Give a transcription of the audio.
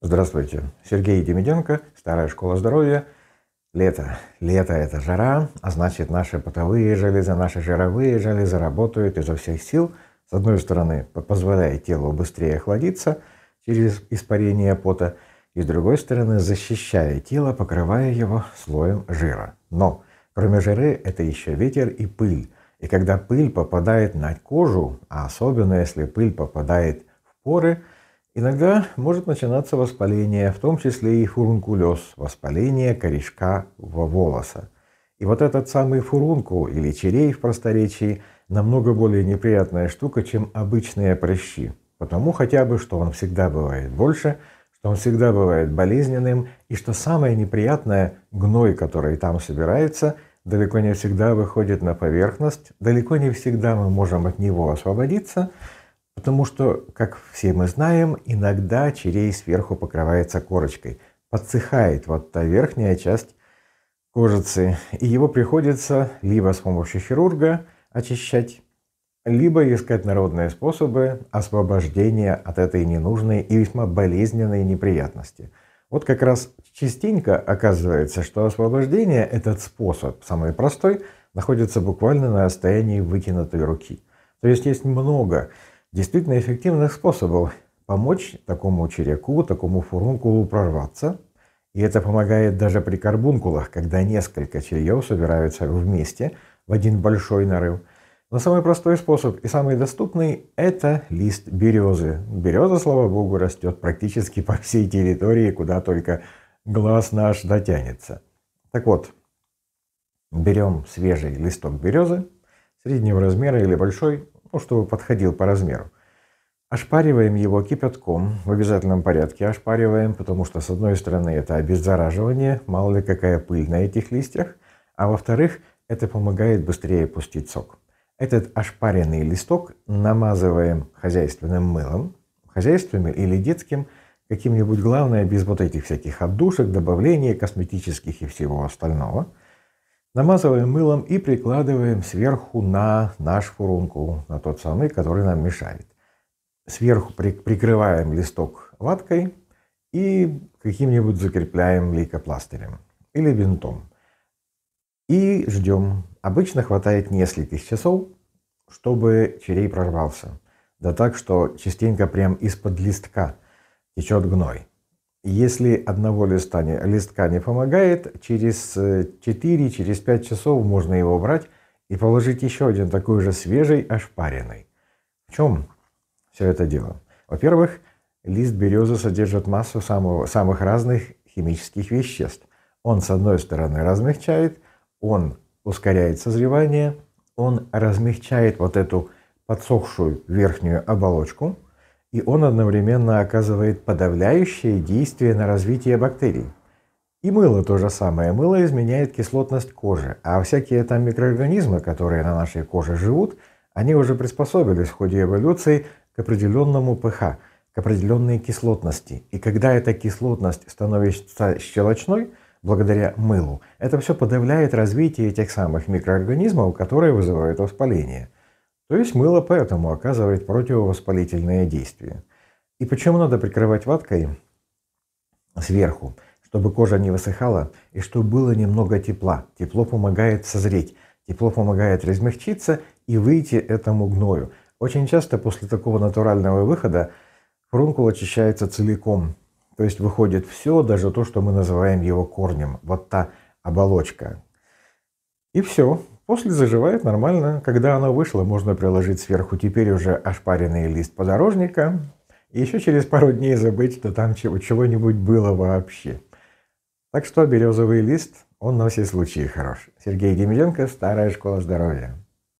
Здравствуйте, Сергей Демиденко, Старая школа здоровья. Лето. Лето – это жара, а значит, наши потовые железы, наши жировые железы работают изо всех сил. С одной стороны, позволяя телу быстрее охладиться через испарение пота, и с другой стороны, защищая тело, покрывая его слоем жира. Но кроме жиры, это еще ветер и пыль. И когда пыль попадает на кожу, а особенно если пыль попадает в поры – Иногда может начинаться воспаление, в том числе и фурункулез, воспаление корешка во волоса. И вот этот самый фурункул или черей в просторечии намного более неприятная штука, чем обычные прыщи. Потому хотя бы, что он всегда бывает больше, что он всегда бывает болезненным, и что самое неприятное, гной, который там собирается, далеко не всегда выходит на поверхность, далеко не всегда мы можем от него освободиться – Потому что, как все мы знаем, иногда черей сверху покрывается корочкой, подсыхает вот та верхняя часть кожицы, и его приходится либо с помощью хирурга очищать, либо искать народные способы освобождения от этой ненужной и весьма болезненной неприятности. Вот как раз частенько оказывается, что освобождение, этот способ, самый простой, находится буквально на расстоянии вытянутой руки. То есть есть много действительно эффективных способов помочь такому череку, такому фурункулу прорваться. И это помогает даже при карбункулах, когда несколько черьев собираются вместе в один большой нарыв. Но самый простой способ и самый доступный – это лист березы. Береза, слава богу, растет практически по всей территории, куда только глаз наш дотянется. Так вот, берем свежий листок березы, среднего размера или большой, ну, чтобы подходил по размеру. Ошпариваем его кипятком в обязательном порядке. Ошпариваем, потому что, с одной стороны, это обеззараживание, мало ли какая пыль на этих листьях, а во-вторых, это помогает быстрее пустить сок. Этот ошпаренный листок намазываем хозяйственным мылом, хозяйственным или детским, каким-нибудь главное, без вот этих всяких отдушек, добавлений, косметических и всего остального – Намазываем мылом и прикладываем сверху на наш фурункул, на тот самый, который нам мешает. Сверху прикрываем листок ваткой и каким-нибудь закрепляем лейкопластырем или бинтом. И ждем. Обычно хватает нескольких часов, чтобы черей прорвался. Да так, что частенько прям из-под листка течет гной. Если одного листа не, листка не помогает, через 4-5 э, через часов можно его брать и положить еще один такой же свежий, ошпаренный. В чем все это дело? Во-первых, лист березы содержит массу самого, самых разных химических веществ. Он, с одной стороны, размягчает, он ускоряет созревание, он размягчает вот эту подсохшую верхнюю оболочку – и он одновременно оказывает подавляющее действие на развитие бактерий. И мыло то же самое. Мыло изменяет кислотность кожи, а всякие там микроорганизмы, которые на нашей коже живут, они уже приспособились в ходе эволюции к определенному pH, к определенной кислотности. И когда эта кислотность становится щелочной, благодаря мылу, это все подавляет развитие тех самых микроорганизмов, которые вызывают воспаление. То есть мыло поэтому оказывает противовоспалительное действие. И почему надо прикрывать ваткой сверху, чтобы кожа не высыхала и чтобы было немного тепла. Тепло помогает созреть, тепло помогает размягчиться и выйти этому гною. Очень часто после такого натурального выхода фрункул очищается целиком. То есть выходит все, даже то, что мы называем его корнем. Вот та оболочка. И все. После заживает нормально. Когда оно вышло, можно приложить сверху теперь уже ошпаренный лист подорожника. И еще через пару дней забыть, что там чего-нибудь было вообще. Так что березовый лист, он на все случаи хорош. Сергей Демиденко, Старая школа здоровья.